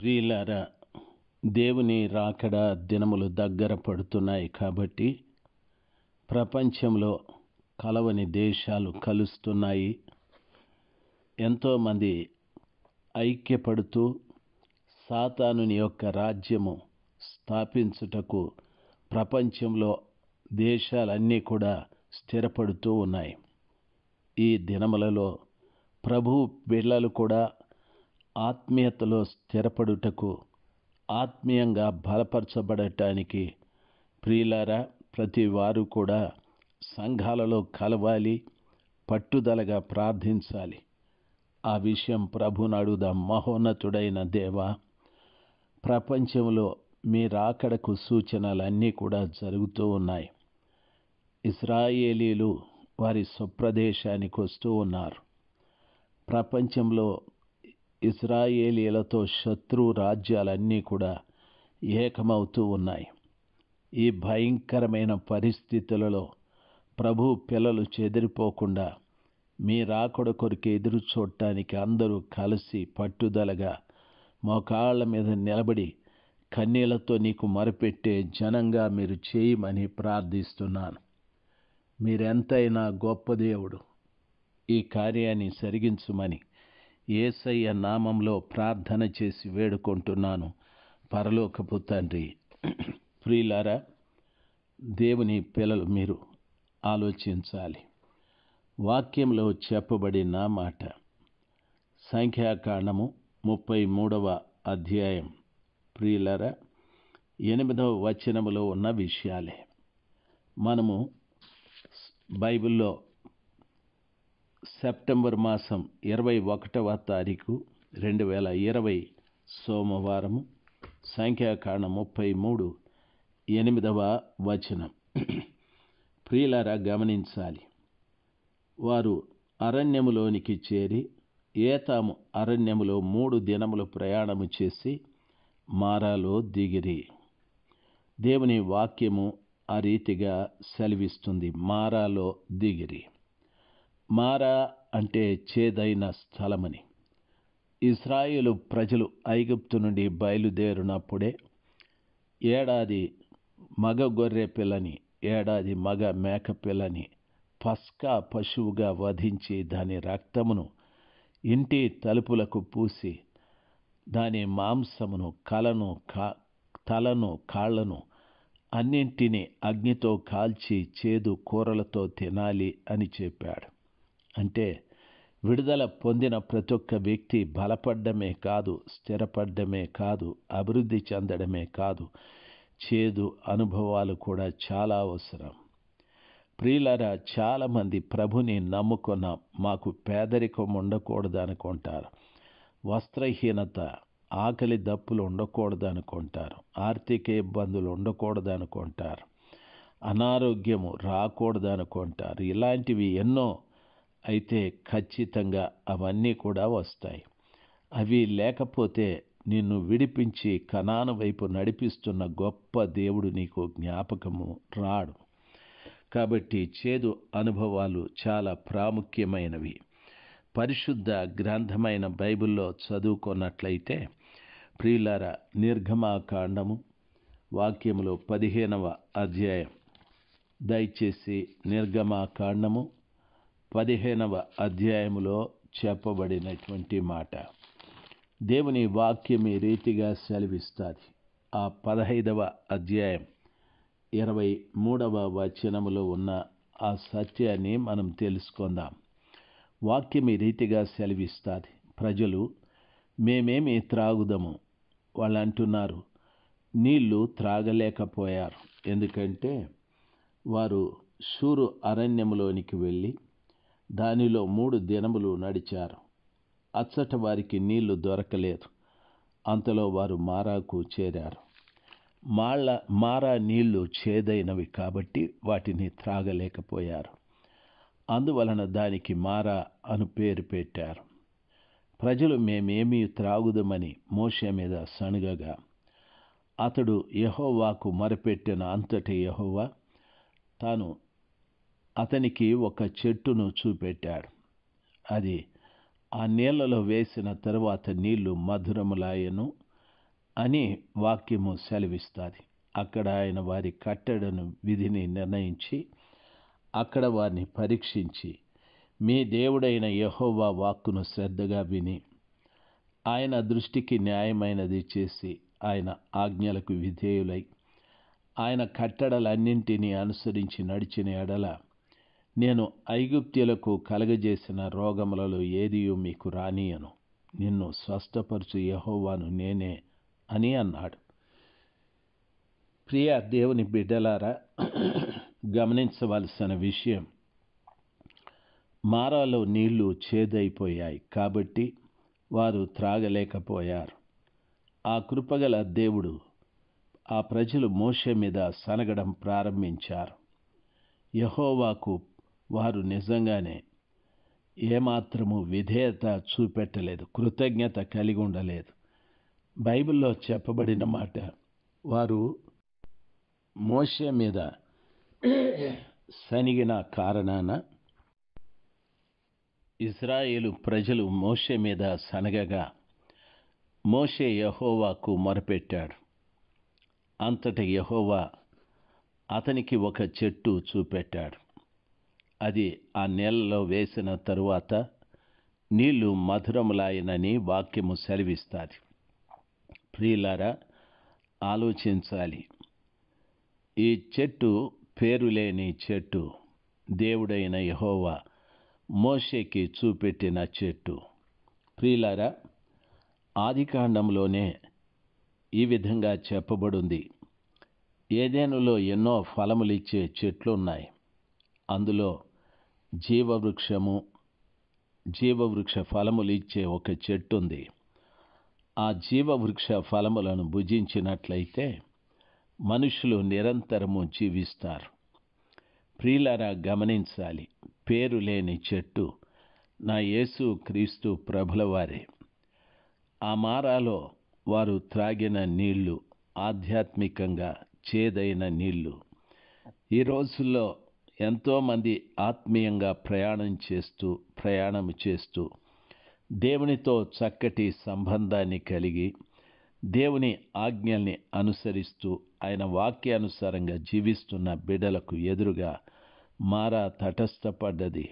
ప్రియులారా దేవుని రాకడ దినములు దగ్గర పడుతున్నాయి కాబట్టి ప్రపంచంలో కలవని దేశాలు కలుస్తున్నాయి ఎంతోమంది ఐక్యపడుతూ సాతానుని యొక్క రాజ్యము స్థాపించుటకు ప్రపంచంలో దేశాలన్నీ కూడా స్థిరపడుతూ ఉన్నాయి ఈ దినములలో ప్రభు బిళ్ళలు కూడా ఆత్మీయతలో స్థిరపడుటకు ఆత్మీయంగా బలపరచబడటానికి ప్రియులారా ప్రతి వారు కూడా సంఘాలలో కలవాలి పట్టుదలగా ప్రార్థించాలి ఆ విషయం ప్రభుని అడుగుదాం మహోన్నతుడైన దేవ ప్రపంచంలో మీ రాకడకు సూచనలన్నీ కూడా జరుగుతూ ఉన్నాయి ఇస్రాయేలీలు వారి స్వప్రదేశానికి వస్తూ ఉన్నారు ప్రపంచంలో ఇస్రాయేలీలతో శత్రు రాజ్యాలన్నీ కూడా ఏకమవుతూ ఉన్నాయి ఈ భయంకరమైన పరిస్థితులలో ప్రభు పిల్లలు చెదిరిపోకుండా మీ రాకుడ కొరికి ఎదురు చూడటానికి అందరూ కలిసి పట్టుదలగా కాళ్ళ మీద నిలబడి కన్నీళ్లతో నీకు మరపెట్టే జనంగా మీరు చేయమని ప్రార్థిస్తున్నాను మీరెంతైనా గొప్ప దేవుడు ఈ కార్యాన్ని సరిగించమని ఏసయ్య నామంలో ప్రార్థన చేసి వేడుకుంటున్నాను పరలోకపు తండ్రి ప్రియులారా దేవుని పిల్లలు మీరు ఆలోచించాలి వాక్యంలో చెప్పబడిన మాట సంఖ్యాకాండము ముప్పై మూడవ అధ్యాయం ప్రియులరా ఎనిమిదవ వచనములో ఉన్న విషయాలే మనము బైబిల్లో సెప్టెంబర్ మాసం ఇరవై ఒకటవ తారీఖు రెండు వేల ఇరవై సోమవారము సంఖ్యాకాండ ముప్పై మూడు ఎనిమిదవ వచనం ప్రియులారా గమనించాలి వారు అరణ్యములోనికి చేరి ఏతాము అరణ్యములో మూడు దినములు ప్రయాణము చేసి మారాలో దిగిరి దేవుని వాక్యము ఆ రీతిగా సెలవిస్తుంది మారాలో దిగిరి మారా అంటే చేదైన స్థలమని ఇస్రాయేలు ప్రజలు ఐగుప్తు నుండి బయలుదేరినప్పుడే ఏడాది మగ గొర్రె పిల్లని ఏడాది మగ మేక పిల్లని పస్కా పశువుగా వధించి దాని రక్తమును ఇంటి తలుపులకు పూసి దాని మాంసమును కలను కా తలను కాళ్లను అన్నింటినీ అగ్నితో కాల్చి చేదు కూరలతో తినాలి అని చెప్పాడు అంటే విడుదల పొందిన ప్రతి ఒక్క వ్యక్తి బలపడ్డమే కాదు స్థిరపడ్డమే కాదు అభివృద్ధి చెందడమే కాదు చేదు అనుభవాలు కూడా చాలా అవసరం ప్రియులరా చాలామంది ప్రభుని నమ్ముకున్న మాకు పేదరికం ఉండకూడదు అనుకుంటారు వస్త్రహీనత ఆకలి దప్పులు ఉండకూడదు అనుకుంటారు ఆర్థిక ఇబ్బందులు ఉండకూడదు అనుకుంటారు అనారోగ్యము రాకూడదు అనుకుంటారు ఇలాంటివి ఎన్నో అయితే ఖచ్చితంగా అవన్నీ కూడా వస్తాయి అవి లేకపోతే నిన్ను విడిపించి కణాను వైపు నడిపిస్తున్న గొప్ప దేవుడు నీకు జ్ఞాపకము రాడు కాబట్టి చేదు అనుభవాలు చాలా ప్రాముఖ్యమైనవి పరిశుద్ధ గ్రంథమైన బైబిల్లో చదువుకున్నట్లయితే ప్రియులార నిర్గమాకాండము వాక్యములో పదిహేనవ అధ్యాయం దయచేసి నిర్గమాకాండము పదిహేనవ అధ్యాయములో చెప్పబడినటువంటి మాట దేవుని వాక్యం ఈ రీతిగా సెలవిస్తుంది ఆ పదహైదవ అధ్యాయం ఇరవై మూడవ వచనములో ఉన్న ఆ సత్యాన్ని మనం తెలుసుకుందాం వాక్యం ఈ రీతిగా సెలవిస్తుంది ప్రజలు మేమేమి త్రాగుదము వాళ్ళు అంటున్నారు నీళ్లు త్రాగలేకపోయారు ఎందుకంటే వారు సూరు అరణ్యంలోనికి వెళ్ళి దానిలో మూడు దినములు నడిచారు అచ్చట వారికి నీళ్లు దొరకలేదు అంతలో వారు మారాకు చేరారు మాళ్ళ మారా నీళ్లు చేదైనవి కాబట్టి వాటిని త్రాగలేకపోయారు అందువలన దానికి మారా అను పేరు పెట్టారు ప్రజలు మేమేమీ త్రాగుదమని మోషే మీద సణుగగా అతడు యహోవాకు మరపెట్టిన అంతటి యహోవా తాను అతనికి ఒక చెట్టును చూపెట్టాడు అది ఆ నీళ్ళలో వేసిన తరువాత నీళ్లు మధురములాయను అని వాక్యము సెలవిస్తుంది అక్కడ ఆయన వారి కట్టడను విధిని నిర్ణయించి అక్కడ వారిని పరీక్షించి మీ దేవుడైన యహోవా వాక్కును శ్రద్ధగా విని ఆయన దృష్టికి న్యాయమైనది చేసి ఆయన ఆజ్ఞలకు విధేయులై ఆయన కట్టడలన్నింటినీ అనుసరించి నడిచిన ఎడల నేను ఐగుప్త్యులకు కలగజేసిన రోగములలో ఏదియు మీకు రానియను నిన్ను స్వస్థపరచు యహోవాను నేనే అని అన్నాడు ప్రియ దేవుని బిడ్డలారా గమనించవలసిన విషయం మారాలో నీళ్లు చేదైపోయాయి కాబట్టి వారు త్రాగలేకపోయారు ఆ కృపగల దేవుడు ఆ ప్రజలు మోష మీద సనగడం ప్రారంభించారు యహోవాకు వారు నిజంగానే ఏమాత్రము విధేయత చూపెట్టలేదు కృతజ్ఞత కలిగి ఉండలేదు బైబిల్లో చెప్పబడిన మాట వారు మోసే మీద సనిగిన కారణాన ఇజ్రాయేలు ప్రజలు మోషే మీద సనగగా మోషే యహోవాకు మొరపెట్టాడు అంతటి యహోవా అతనికి ఒక చెట్టు చూపెట్టాడు అది ఆ నీళ్ళలో వేసిన తరువాత నీళ్లు మధురములాయనని వాక్యము సెలవిస్తుంది ప్రియులారా ఆలోచించాలి ఈ చెట్టు పేరు లేని చెట్టు దేవుడైన యహోవా మోషేకి చూపెట్టిన చెట్టు ప్రియులారా ఆదికాండంలోనే ఈ విధంగా చెప్పబడుంది ఏదేనులో ఎన్నో ఫలములిచ్చే చెట్లు ఉన్నాయి అందులో జీవవృక్షము జీవవృక్ష ఫలములు ఇచ్చే ఒక చెట్టు ఉంది ఆ జీవవృక్ష ఫలములను భుజించినట్లయితే మనుషులు నిరంతరము జీవిస్తారు ప్రియులరా గమనించాలి పేరు లేని చెట్టు నా యేసు క్రీస్తు ప్రభులవారే ఆ మారాలో వారు త్రాగిన నీళ్లు ఆధ్యాత్మికంగా చేదైన నీళ్లు ఈ రోజుల్లో ఎంతోమంది ఆత్మీయంగా ప్రయాణం చేస్తూ ప్రయాణం చేస్తూ దేవునితో చక్కటి సంబంధాన్ని కలిగి దేవుని ఆజ్ఞల్ని అనుసరిస్తూ ఆయన వాక్యానుసారంగా జీవిస్తున్న బిడ్డలకు ఎదురుగా మారా తటస్థపడ్డది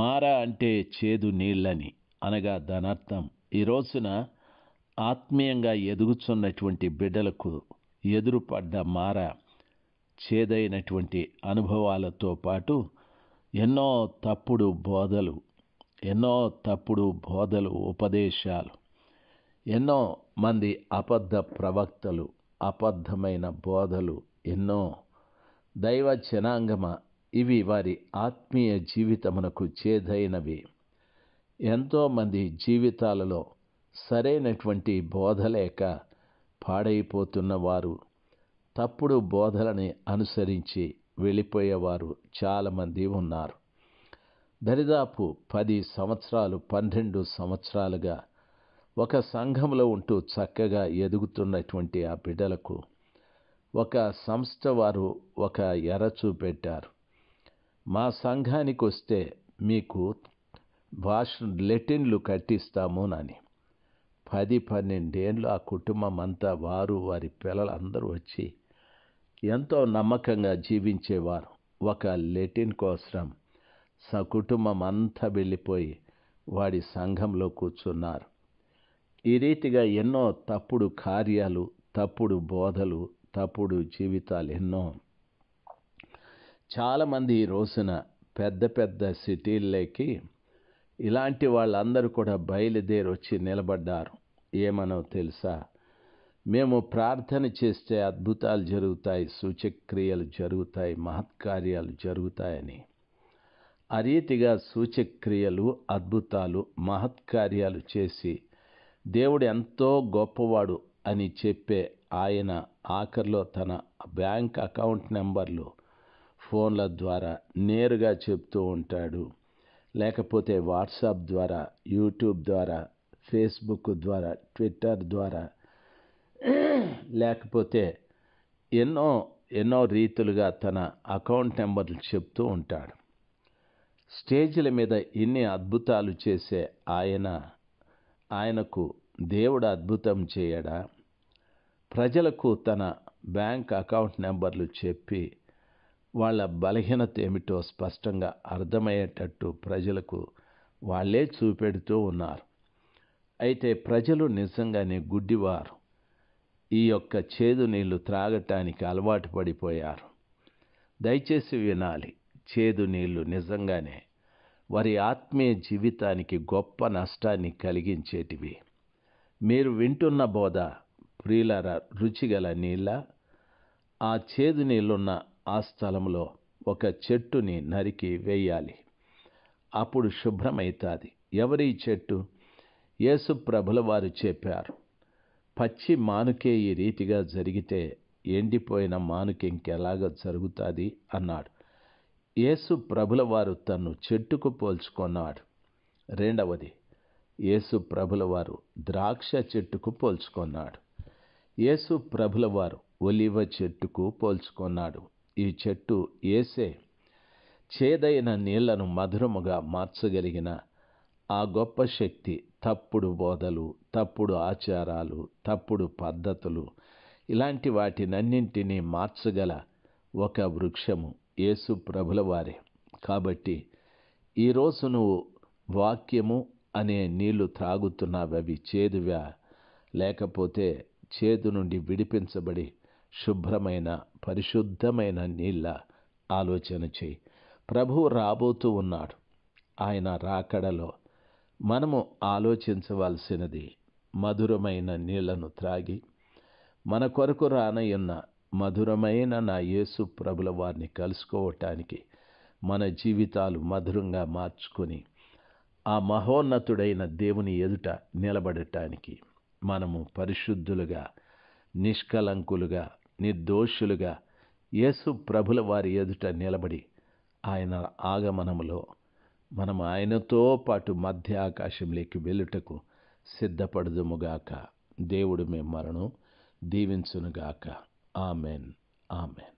మారా అంటే చేదు నీళ్ళని అనగా దానర్థం ఈ రోజున ఆత్మీయంగా ఎదుగుతున్నటువంటి బిడ్డలకు ఎదురుపడ్డ మారా చేదైనటువంటి అనుభవాలతో పాటు ఎన్నో తప్పుడు బోధలు ఎన్నో తప్పుడు బోధలు ఉపదేశాలు ఎన్నో మంది అబద్ధ ప్రవక్తలు అబద్ధమైన బోధలు ఎన్నో దైవ జనాంగమ ఇవి వారి ఆత్మీయ జీవితమునకు చేదైనవి ఎంతోమంది జీవితాలలో సరైనటువంటి బోధ లేక పాడైపోతున్నవారు తప్పుడు బోధలని అనుసరించి వెళ్ళిపోయేవారు చాలామంది ఉన్నారు దరిదాపు పది సంవత్సరాలు పన్నెండు సంవత్సరాలుగా ఒక సంఘంలో ఉంటూ చక్కగా ఎదుగుతున్నటువంటి ఆ బిడ్డలకు ఒక సంస్థ వారు ఒక ఎరచూ పెట్టారు మా సంఘానికి వస్తే మీకు భాష లెటిన్లు కట్టిస్తామోనని పది పన్నెండేళ్ళు ఆ కుటుంబం అంతా వారు వారి పిల్లలు అందరూ వచ్చి ఎంతో నమ్మకంగా జీవించేవారు ఒక లెటిన్ కోసం సకుటుంబం అంతా వెళ్ళిపోయి వాడి సంఘంలో కూర్చున్నారు ఈ రీతిగా ఎన్నో తప్పుడు కార్యాలు తప్పుడు బోధలు తప్పుడు జీవితాలు ఎన్నో చాలామంది ఈ రోజున పెద్ద పెద్ద సిటీల్లోకి ఇలాంటి వాళ్ళందరూ కూడా బయలుదేరి వచ్చి నిలబడ్డారు ఏమనో తెలుసా మేము ప్రార్థన చేస్తే అద్భుతాలు జరుగుతాయి సూచక్రియలు జరుగుతాయి మహత్కార్యాలు జరుగుతాయని ఆ రీతిగా సూచక్రియలు అద్భుతాలు మహత్కార్యాలు చేసి దేవుడు ఎంతో గొప్పవాడు అని చెప్పే ఆయన ఆఖరిలో తన బ్యాంక్ అకౌంట్ నెంబర్లు ఫోన్ల ద్వారా నేరుగా చెప్తూ ఉంటాడు లేకపోతే వాట్సాప్ ద్వారా యూట్యూబ్ ద్వారా ఫేస్బుక్ ద్వారా ట్విట్టర్ ద్వారా లేకపోతే ఎన్నో ఎన్నో రీతులుగా తన అకౌంట్ నెంబర్లు చెప్తూ ఉంటాడు స్టేజీల మీద ఇన్ని అద్భుతాలు చేసే ఆయన ఆయనకు దేవుడు అద్భుతం చేయడా ప్రజలకు తన బ్యాంక్ అకౌంట్ నెంబర్లు చెప్పి వాళ్ళ బలహీనత ఏమిటో స్పష్టంగా అర్థమయ్యేటట్టు ప్రజలకు వాళ్ళే చూపెడుతూ ఉన్నారు అయితే ప్రజలు నిజంగానే గుడ్డివారు ఈ యొక్క చేదు నీళ్లు త్రాగటానికి అలవాటు పడిపోయారు దయచేసి వినాలి చేదు నీళ్లు నిజంగానే వారి ఆత్మీయ జీవితానికి గొప్ప నష్టాన్ని కలిగించేటివి మీరు వింటున్న బోధ ప్రియులర రుచిగల నీళ్ళ ఆ చేదు నీళ్ళున్న ఆ స్థలంలో ఒక చెట్టుని నరికి వేయాలి అప్పుడు శుభ్రమవుతుంది ఎవరి చెట్టు యేసు ప్రభుల వారు చెప్పారు పచ్చి మానుకే ఈ రీతిగా జరిగితే ఎండిపోయిన మానుకెంకెలాగ జరుగుతుంది అన్నాడు యేసు ప్రభుల వారు తన్ను చెట్టుకు పోల్చుకున్నాడు రెండవది యేసు ప్రభుల వారు ద్రాక్ష చెట్టుకు పోల్చుకున్నాడు యేసు ప్రభుల వారు ఒలివ చెట్టుకు పోల్చుకున్నాడు ఈ చెట్టు ఏసే చేదైన నీళ్లను మధురముగా మార్చగలిగిన ఆ గొప్ప శక్తి తప్పుడు బోధలు తప్పుడు ఆచారాలు తప్పుడు పద్ధతులు ఇలాంటి వాటినన్నింటినీ మార్చగల ఒక వృక్షము యేసు ప్రభుల వారే కాబట్టి ఈరోజు నువ్వు వాక్యము అనే నీళ్లు అవి చేదువా లేకపోతే చేదు నుండి విడిపించబడి శుభ్రమైన పరిశుద్ధమైన నీళ్ళ ఆలోచన చేయి ప్రభువు రాబోతూ ఉన్నాడు ఆయన రాకడలో మనము ఆలోచించవలసినది మధురమైన నీళ్లను త్రాగి మన కొరకు రానయ్యున్న మధురమైన నా యేసు ప్రభుల వారిని కలుసుకోవటానికి మన జీవితాలు మధురంగా మార్చుకొని ఆ మహోన్నతుడైన దేవుని ఎదుట నిలబడటానికి మనము పరిశుద్ధులుగా నిష్కలంకులుగా నిర్దోషులుగా యేసు ప్రభుల వారి ఎదుట నిలబడి ఆయన ఆగమనములో మనం ఆయనతో పాటు మధ్య ఆకాశంలోకి వెళ్ళుటకు సిద్ధపడదుముగాక దేవుడు మేము మరణం దీవించునుగాక ఆమెన్ ఆమెన్